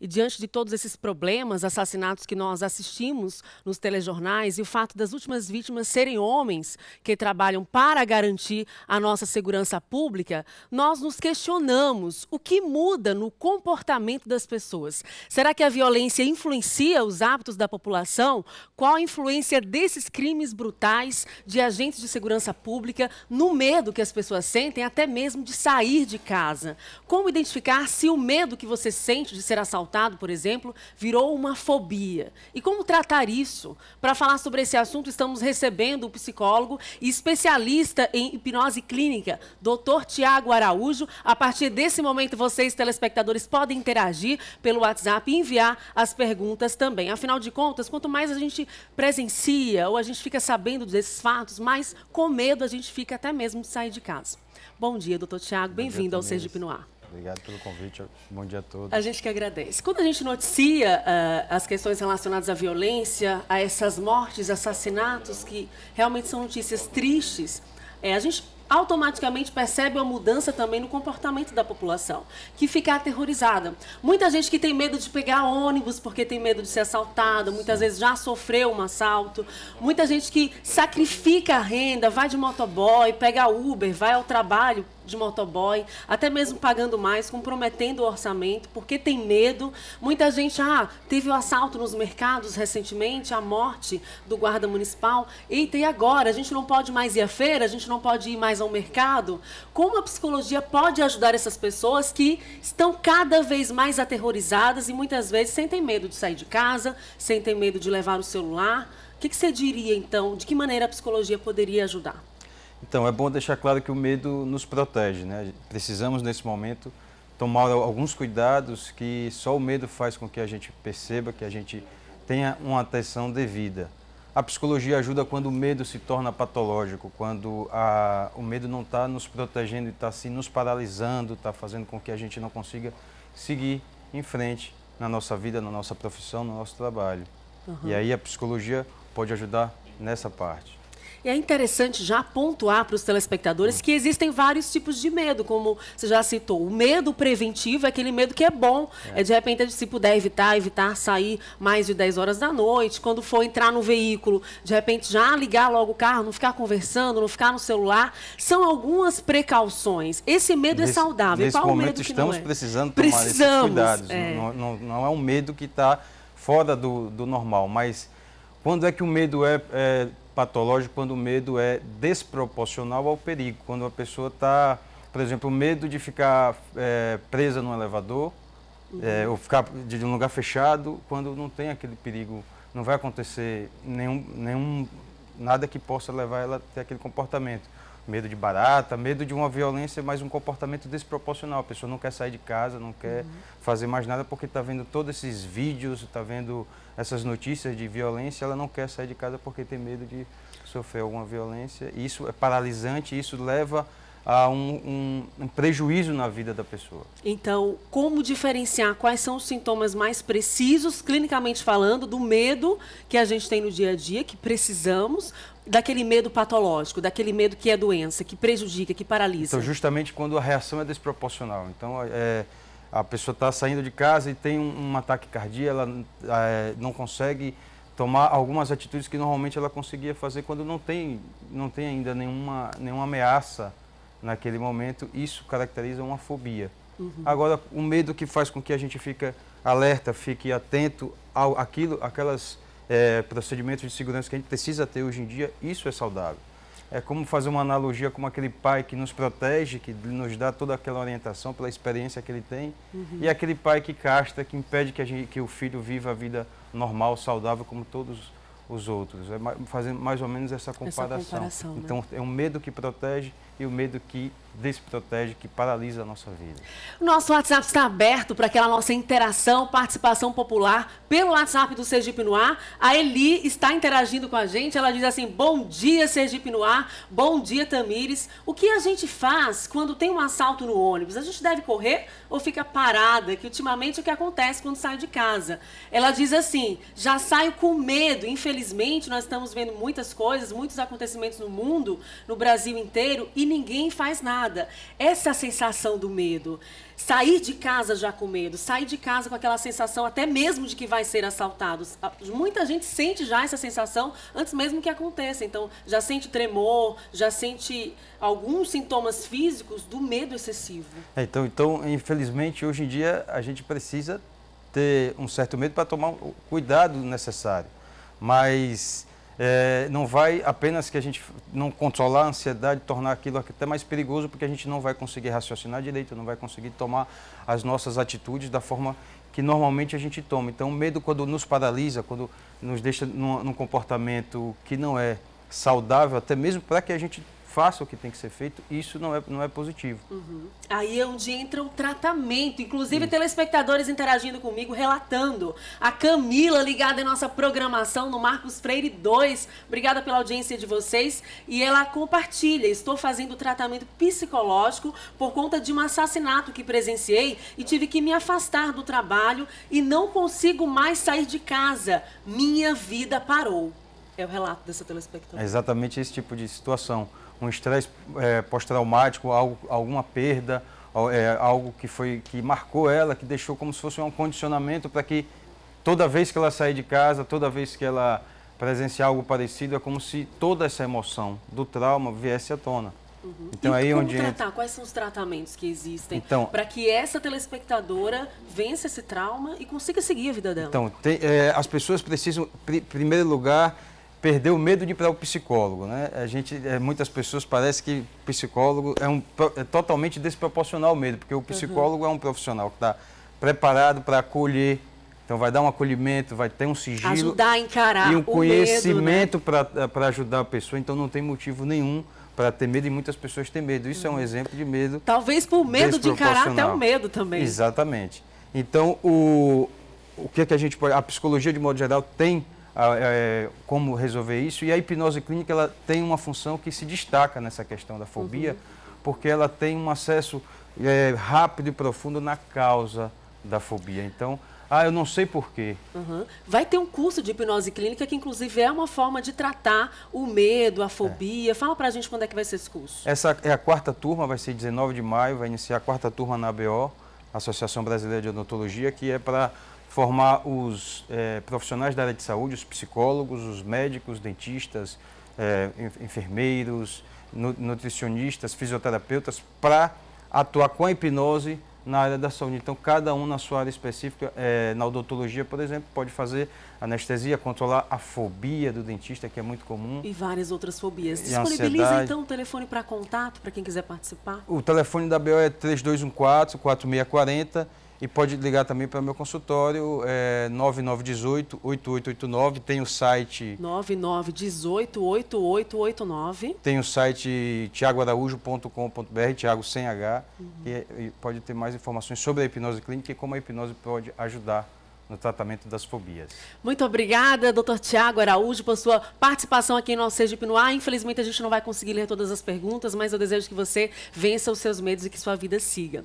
E diante de todos esses problemas, assassinatos que nós assistimos nos telejornais e o fato das últimas vítimas serem homens que trabalham para garantir a nossa segurança pública, nós nos questionamos o que muda no comportamento das pessoas. Será que a violência influencia os hábitos da população? Qual a influência desses crimes brutais de agentes de segurança pública no medo que as pessoas sentem, até mesmo de sair de casa? Como identificar se o medo que você sente de ser assaltado assaltado, por exemplo, virou uma fobia. E como tratar isso? Para falar sobre esse assunto, estamos recebendo o psicólogo e especialista em hipnose clínica, Dr. Tiago Araújo. A partir desse momento, vocês, telespectadores, podem interagir pelo WhatsApp e enviar as perguntas também. Afinal de contas, quanto mais a gente presencia ou a gente fica sabendo desses fatos, mais com medo a gente fica até mesmo de sair de casa. Bom dia, doutor Tiago. Bem-vindo ao Sergipe Noir. Obrigado pelo convite. Bom dia a todos. A gente que agradece. Quando a gente noticia uh, as questões relacionadas à violência, a essas mortes, assassinatos, que realmente são notícias tristes, é, a gente automaticamente percebe uma mudança também no comportamento da população, que fica aterrorizada. Muita gente que tem medo de pegar ônibus porque tem medo de ser assaltada, muitas vezes já sofreu um assalto, muita gente que sacrifica a renda, vai de motoboy, pega Uber, vai ao trabalho de motoboy, até mesmo pagando mais, comprometendo o orçamento, porque tem medo. Muita gente, ah, teve o um assalto nos mercados recentemente, a morte do guarda municipal. Eita, e agora? A gente não pode mais ir à feira, a gente não pode ir mais ao mercado? Como a psicologia pode ajudar essas pessoas que estão cada vez mais aterrorizadas e muitas vezes sentem medo de sair de casa, sentem medo de levar o celular? O que, que você diria, então, de que maneira a psicologia poderia ajudar? Então, é bom deixar claro que o medo nos protege, né? Precisamos, nesse momento, tomar alguns cuidados que só o medo faz com que a gente perceba, que a gente tenha uma atenção devida. A psicologia ajuda quando o medo se torna patológico, quando a, o medo não está nos protegendo e está assim, nos paralisando, está fazendo com que a gente não consiga seguir em frente na nossa vida, na nossa profissão, no nosso trabalho. Uhum. E aí a psicologia pode ajudar nessa parte. E é interessante já pontuar para os telespectadores que existem vários tipos de medo, como você já citou. O medo preventivo é aquele medo que é bom. É, é de repente, se puder tipo evitar, evitar sair mais de 10 horas da noite, quando for entrar no veículo, de repente já ligar logo o carro, não ficar conversando, não ficar no celular. São algumas precauções. Esse medo é nesse, é saudável. Nesse Qual momento estamos é? precisando tomar precisamos, esses cuidados. É. Não, não, não, é um medo que está fora do, do normal, mas quando é que o medo é, é patológico quando o medo é desproporcional ao perigo, quando a pessoa está, por exemplo, medo de ficar é, presa num elevador, uhum. é, ou ficar de, de um lugar fechado, quando não tem aquele perigo, não vai acontecer nenhum, nenhum nada que possa levar ela a ter aquele comportamento medo de barata, medo de uma violência, mas um comportamento desproporcional. A pessoa não quer sair de casa, não quer uhum. fazer mais nada porque está vendo todos esses vídeos, está vendo essas notícias de violência, ela não quer sair de casa porque tem medo de sofrer alguma violência. Isso é paralisante, isso leva a um, um, um, prejuízo na vida da pessoa. Então, como diferenciar quais são os sintomas mais precisos, clinicamente falando, do medo que a gente tem no dia a dia, que precisamos, daquele medo patológico, daquele medo que é doença, que prejudica, que paralisa. Então, justamente quando a reação é desproporcional. Então, é, é a pessoa está saindo de casa e tem um, um ataque cardíaco, ela é, não consegue tomar algumas atitudes que normalmente ela conseguia fazer quando não tem, não tem ainda nenhuma, nenhuma ameaça naquele momento. Isso caracteriza uma fobia. Uhum. Agora, o medo que faz com que a gente fique alerta, fique atento ao aquilo, aquelas é, procedimentos de segurança que a gente precisa ter hoje em dia, isso é saudável. É como fazer uma analogia com aquele pai que nos protege, que nos dá toda aquela orientação pela experiência que ele tem, uhum. e aquele pai que castra, que impede que, gente, que, o filho viva a vida normal, saudável, como todos os outros. É fazendo mais ou menos essa comparação. Essa comparação né? Então, é um medo que protege e o medo que desprotege, que paralisa a nossa vida. O Nosso WhatsApp está aberto para aquela nossa interação, participação popular pelo WhatsApp do Sergipe Noir. A Eli está interagindo com a gente. Ela diz assim: Bom dia, Sergipe Noir. Bom dia, Tamires. O que a gente faz quando tem um assalto no ônibus? A gente deve correr ou fica parada? Que ultimamente é o que acontece quando sai de casa. Ela diz assim: Já saio com medo. Infelizmente, nós estamos vendo muitas coisas, muitos acontecimentos no mundo, no Brasil inteiro, e ninguém faz nada. Essa é a sensação do medo. Sair de casa já com medo, sair de casa com aquela sensação até mesmo de que vai ser assaltado. Muita gente sente já essa sensação antes mesmo que aconteça. Então, já sente tremor, já sente alguns sintomas físicos do medo excessivo. É, então, então, infelizmente, hoje em dia a gente precisa ter um certo medo para tomar o cuidado necessário. Mas é, não vai apenas que a gente não controlar a ansiedade, tornar aquilo até mais perigoso, porque a gente não vai conseguir raciocinar direito, não vai conseguir tomar as nossas atitudes da forma que normalmente a gente toma. Então, o medo, quando nos paralisa, quando nos deixa num, num comportamento que não é saudável, até mesmo para que a gente faça o que tem que ser feito, isso não é, não é positivo. Uhum. Aí é onde entra o tratamento. Inclusive, Sim. telespectadores interagindo comigo, relatando. A Camila ligada em nossa programação no Marcos Freire 2. Obrigada pela audiência de vocês. E ela compartilha: estou fazendo tratamento psicológico por conta de um assassinato que presenciei e tive que me afastar do trabalho e não consigo mais sair de casa. Minha vida parou é o relato dessa telespectadora. É exatamente esse tipo de situação. Um estresse é, pós-traumático, alguma perda, é, algo que, foi, que marcou ela, que deixou como se fosse um condicionamento para que toda vez que ela sair de casa, toda vez que ela presenciar algo parecido, é como se toda essa emoção do trauma viesse à tona. Uhum. Então, e aí como onde tratar? Entra... Quais são os tratamentos que existem então, para que essa telespectadora vença esse trauma e consiga seguir a vida dela? Então, tem, é, as pessoas precisam, em pr primeiro lugar, perder o medo de ir para o psicólogo, né? A gente, é, muitas pessoas parece que psicólogo é, um, é totalmente desproporcional ao medo, porque o psicólogo uhum. é um profissional que está preparado para acolher, então vai dar um acolhimento, vai ter um sigilo, ajudar a encarar e um conhecimento né? para eh, ajudar a pessoa. Então não tem motivo nenhum para ter medo e muitas pessoas têm medo. Isso uhum. é um uhum. exemplo de medo. Talvez por medo de encarar até o medo também. Exatamente. Então o o que, é que a gente pode, a psicologia de modo geral tem é, como resolver isso. E a hipnose clínica ela tem uma função que se destaca nessa questão da fobia, uhum. porque ela tem um acesso é, rápido e profundo na causa da fobia. Então, ah, eu não sei porquê. Uhum. Vai ter um curso de hipnose clínica que, inclusive, é uma forma de tratar o medo, a fobia. É. Fala pra gente quando é que vai ser esse curso. Essa é a quarta turma, vai ser 19 de maio, vai iniciar a quarta turma na ABO, Associação Brasileira de Odontologia, que é para formar os eh, profissionais da área de saúde, os psicólogos, os médicos, dentistas, eh, enfermeiros, nutricionistas, fisioterapeutas, para atuar com a hipnose na área da saúde. Então, cada um na sua área específica, eh, na odontologia, por exemplo, pode fazer anestesia, controlar a fobia do dentista, que é muito comum. E várias outras fobias. Disponibiliza, então, o telefone para contato, para quem quiser participar? O telefone da BO é 3214-4640 e pode ligar também para o meu consultório, é, 9918-8889. Tem o site... 9918-8889. Tem o site tiagoaraújo.com.br, Tiago sem H. Uhum. É, e, pode ter mais informações sobre a hipnose clínica e como a hipnose pode ajudar no tratamento das fobias. Muito obrigada, doutor Tiago Araújo, por sua participação aqui em nosso Seja Hipnoar. Infelizmente, a gente não vai conseguir ler todas as perguntas, mas eu desejo que você vença os seus medos e que sua vida siga.